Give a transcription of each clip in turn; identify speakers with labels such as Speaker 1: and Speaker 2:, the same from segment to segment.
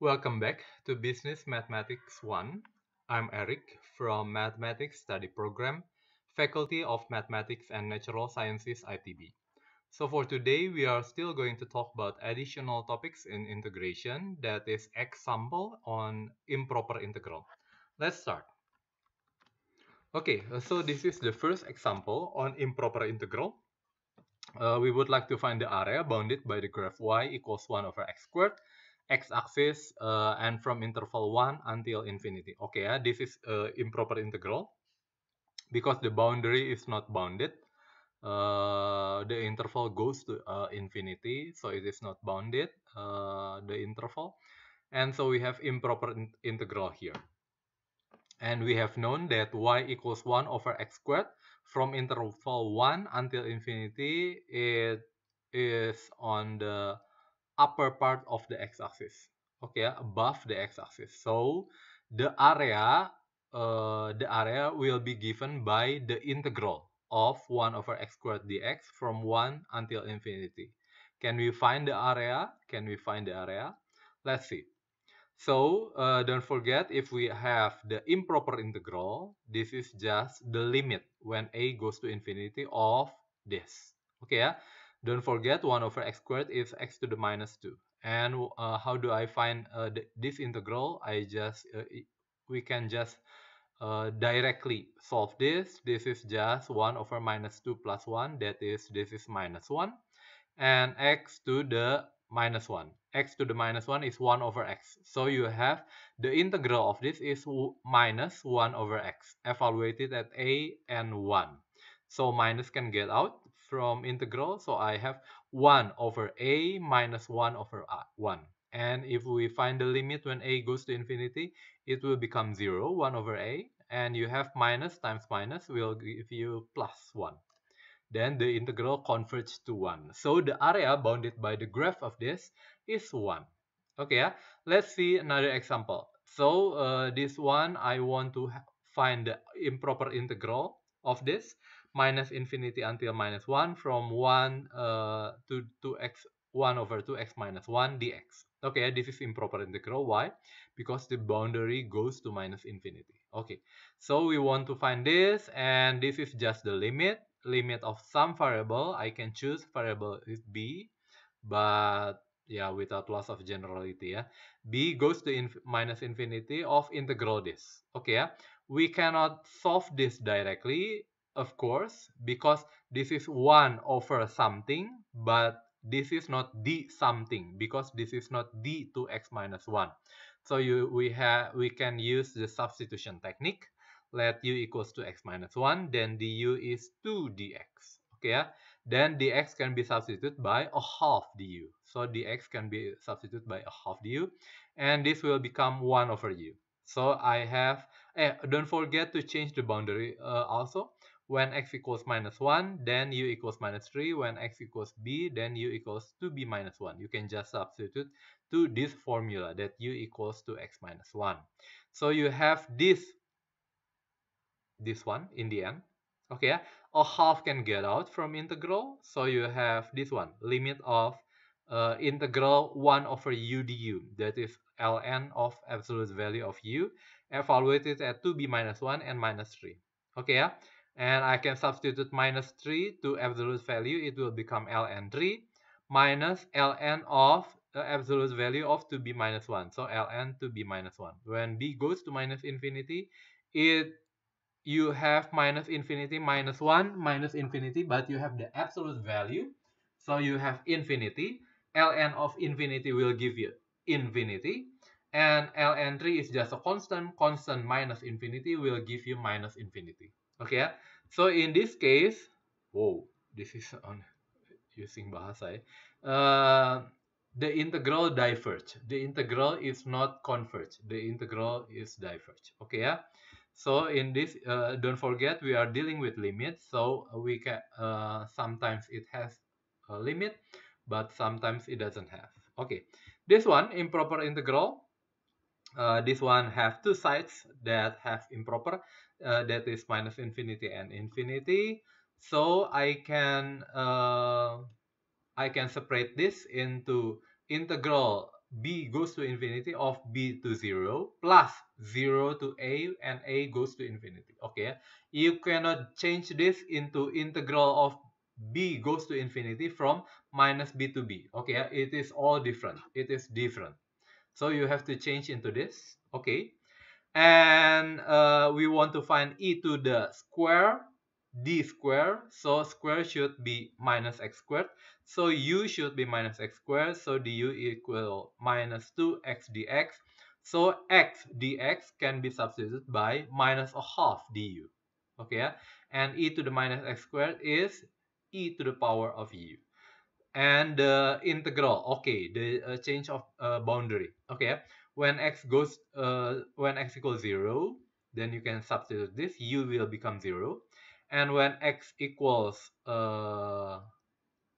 Speaker 1: Welcome back to Business Mathematics 1. I'm Eric from Mathematics Study Program, Faculty of Mathematics and Natural Sciences ITB. So for today, we are still going to talk about additional topics in integration that is example on improper integral. Let's start. Okay, so this is the first example on improper integral. Uh, we would like to find the area bounded by the graph y equals 1 over x squared x-axis uh, and from interval 1 until infinity. Okay, yeah, this is uh, improper integral because the boundary is not bounded. Uh, the interval goes to uh, infinity, so it is not bounded, uh, the interval. And so we have improper in integral here. And we have known that y equals 1 over x squared from interval 1 until infinity, it is on the upper part of the x-axis okay above the x-axis so the area uh, the area will be given by the integral of 1 over x squared dx from 1 until infinity can we find the area can we find the area let's see so uh, don't forget if we have the improper integral, this is just the limit when a goes to infinity of this. okay, don't forget 1 over x squared is x to the minus 2. And uh, how do I find uh, th this integral? I just uh, we can just uh, directly solve this. This is just 1 over minus 2 plus 1. That is, this is minus 1. And x to the minus 1. x to the minus 1 is 1 over x. So you have the integral of this is minus 1 over x, evaluated at a and 1. So minus can get out from integral. So I have 1 over a minus 1 over 1. And if we find the limit when a goes to infinity, it will become 0, 1 over a. And you have minus times minus will give you plus 1. Then the integral converges to 1. So the area bounded by the graph of this is 1. Okay, let's see another example. So uh, this one, I want to find the improper integral of this minus infinity until minus 1 from 1 uh, to 2x 1 over 2x minus 1 dx. Okay, this is improper integral. Why? Because the boundary goes to minus infinity. Okay, so we want to find this and this is just the limit. Limit of some variable. I can choose variable is b. But yeah, without loss of generality Yeah. b goes to inf minus infinity of integral this. Okay Yeah. We cannot solve this directly of course, because this is one over something, but this is not the something because this is not the 2x minus 1. So you we have we can use the substitution technique. Let u equals to x minus 1, then du is 2 dx. Okay, yeah? then dx can be substituted by a half du. So dx can be substituted by a half du, and this will become 1 over u. So I have, eh, don't forget to change the boundary uh, also. When x equals minus 1, then u equals minus 3. When x equals b, then u equals 2b minus 1. You can just substitute to this formula that u equals to x minus 1. So you have this, this one in the end. Okay, a half can get out from integral. So you have this one, limit of uh, integral 1 over u du. That is ln of absolute value of u evaluated at 2b minus 1 and minus 3. Okay, yeah and I can substitute minus 3 to absolute value it will become ln 3 minus ln of the absolute value of two b minus 1 so ln to b minus 1 when b goes to minus infinity it you have minus infinity minus 1 minus infinity but you have the absolute value so you have infinity ln of infinity will give you infinity and ln 3 is just a constant constant minus infinity will give you minus infinity okay so in this case, whoa, this is on using Bahasa. Eh? Uh, the integral diverge. The integral is not converge. The integral is diverge. Okay, yeah. So in this, uh, don't forget we are dealing with limits. So we can uh, sometimes it has a limit, but sometimes it doesn't have. Okay, this one improper integral uh, this one have two sides that have improper uh, that is minus infinity and infinity so I can uh, I can separate this into integral b goes to infinity of b to 0 plus 0 to a and a goes to infinity okay you cannot change this into integral of b goes to infinity from minus b to b okay it is all different it is different so you have to change into this. Okay. And uh, we want to find e to the square d square. So square should be minus x squared. So u should be minus x squared. So du equal minus 2x dx. So x dx can be substituted by minus a half du. Okay. And e to the minus x squared is e to the power of u and the integral okay the uh, change of uh, boundary. Okay, when x goes uh, when x equals zero, then you can substitute this. U will become zero, and when x equals uh,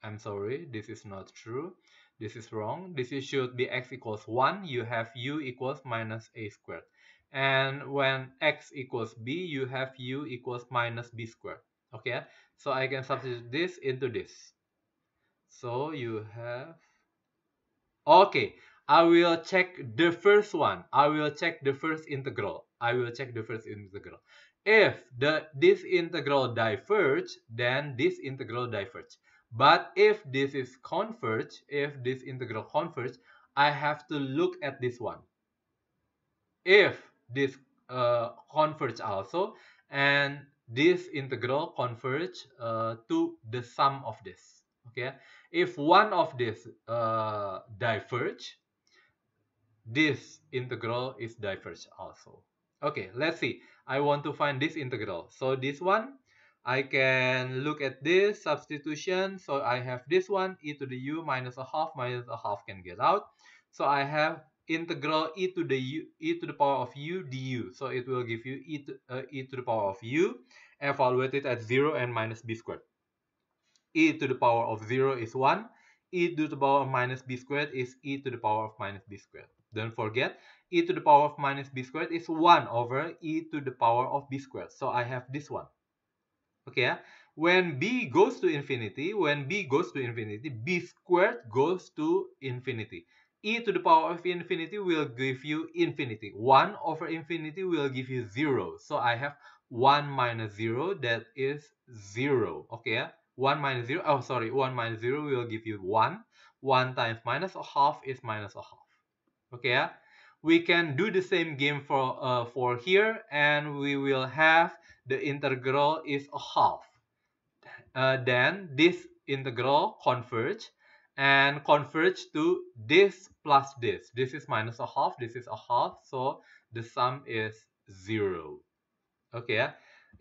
Speaker 1: I'm sorry, this is not true. This is wrong. This is, should be x equals 1. You have u equals minus a squared. And when x equals b, you have u equals minus b squared. Okay, so I can substitute this into this. So you have Okay, I will check the first one. I will check the first integral. I will check the first integral. If the this integral diverge, then this integral diverge. But if this is converge, if this integral converge, I have to look at this one. If this uh, converge also, and this integral converge uh, to the sum of this okay if one of these uh, diverge this integral is diverge also okay let's see i want to find this integral so this one i can look at this substitution so i have this one e to the u minus a half minus a half can get out so i have integral e to the u e to the power of u du so it will give you e to, uh, e to the power of u evaluated at 0 and minus b squared e to the power of 0 is 1, e to the power of minus b squared is e to the power of minus b squared. Don't forget, e to the power of minus b squared is 1 over e to the power of b squared. So I have this one. Okay, when b goes to infinity, when b goes to infinity, b squared goes to infinity. e to the power of infinity will give you infinity. 1 over infinity will give you 0. So I have 1 minus 0, that is 0. Okay, yeah? 1 minus 0, oh sorry, 1 minus 0 will give you 1. 1 times minus a half is minus a half. Okay, yeah? we can do the same game for, uh, for here and we will have the integral is a half. Uh, then this integral converge and converge to this plus this. This is minus a half, this is a half, so the sum is 0. Okay, yeah?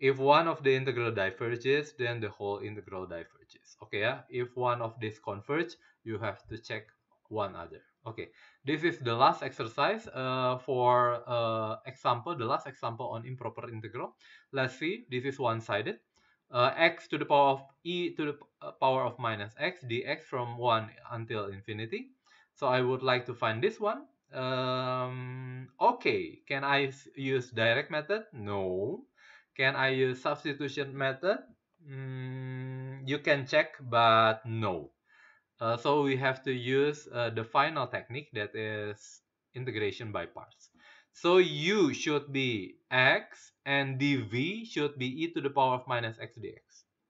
Speaker 1: If one of the integral diverges, then the whole integral diverges. Okay, yeah? If one of these converge, you have to check one other. Okay, this is the last exercise uh, for uh, example, the last example on improper integral. Let's see, this is one-sided. Uh, x to the power of e to the uh, power of minus x dx from 1 until infinity. So I would like to find this one. Um, okay, can I use direct method? No. Can I use substitution method? Mm, you can check, but no. Uh, so we have to use uh, the final technique that is integration by parts. So u should be x and dv should be e to the power of minus x dx.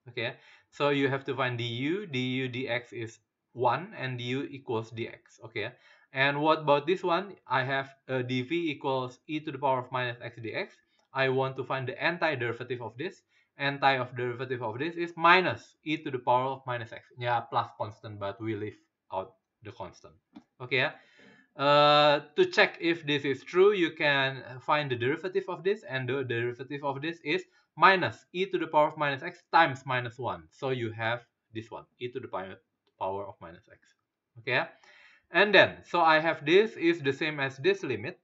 Speaker 1: Okay, so you have to find du, du dx is 1 and du equals dx. Okay, and what about this one? I have uh, dv equals e to the power of minus x dx. I want to find the anti-derivative of this. Anti of derivative of this is minus e to the power of minus x. Yeah, plus constant, but we leave out the constant. Okay, yeah. Uh, to check if this is true, you can find the derivative of this, and the derivative of this is minus e to the power of minus x times minus 1. So you have this one, e to the power of minus x. Okay, and then, so I have this is the same as this limit.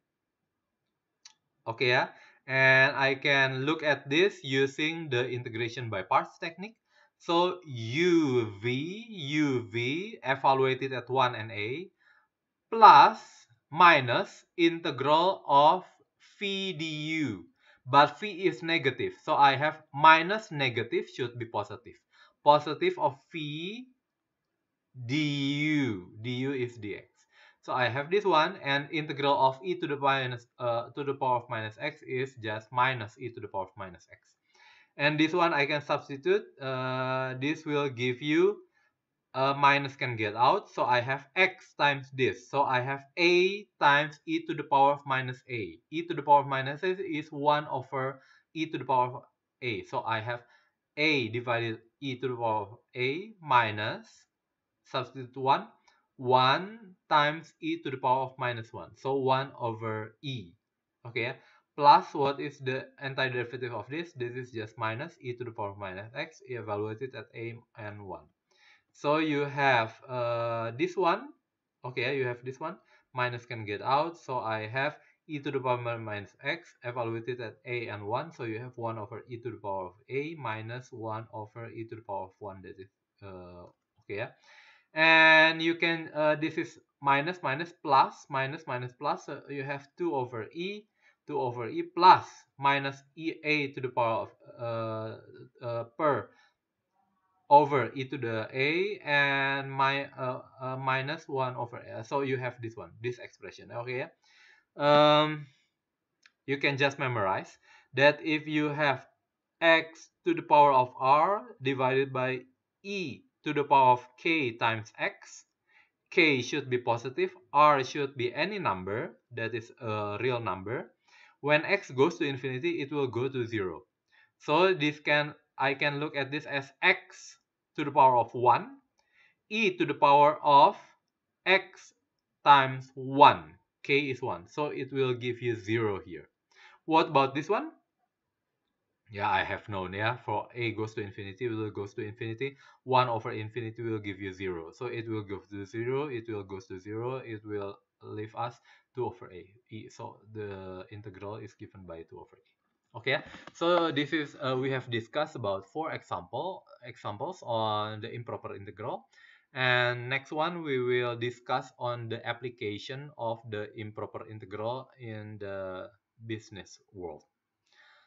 Speaker 1: Okay, yeah and I can look at this using the integration by parts technique. So UV, UV evaluated at 1 and A plus minus integral of phi du. But phi is negative, so I have minus negative should be positive. Positive of phi du, du is dx. So I have this one and integral of e to the minus uh, to the power of minus x is just minus e to the power of minus x. And this one I can substitute. Uh, this will give you a uh, minus can get out. So I have x times this. So I have a times e to the power of minus a. e to the power of minus a is 1 over e to the power of a. So I have a divided e to the power of a minus substitute 1 1 times e to the power of minus 1. So 1 over e. Okay, plus what is the antiderivative of this? This is just minus e to the power of minus x evaluated at a and 1. So you have uh, this one. Okay, you have this one. Minus can get out. So I have e to the power minus x evaluated at a and 1. So you have 1 over e to the power of a minus 1 over e to the power of 1. That is uh, okay and you can uh, this is minus minus plus minus minus plus so you have 2 over e 2 over e plus minus e a to the power of uh, uh, per over e to the a and my uh, uh, minus 1 over a. so you have this one this expression okay um, you can just memorize that if you have x to the power of r divided by e to the power of k times x. k should be positive, r should be any number that is a real number. When x goes to infinity, it will go to 0. So this can I can look at this as x to the power of 1 e to the power of x times 1. k is 1. So it will give you 0 here. What about this one? yeah i have known yeah for a goes to infinity will goes to infinity 1 over infinity will give you 0 so it will go to 0 it will goes to 0 it will leave us 2 over a e so the integral is given by 2 over a okay so this is uh, we have discussed about four example examples on the improper integral and next one we will discuss on the application of the improper integral in the business world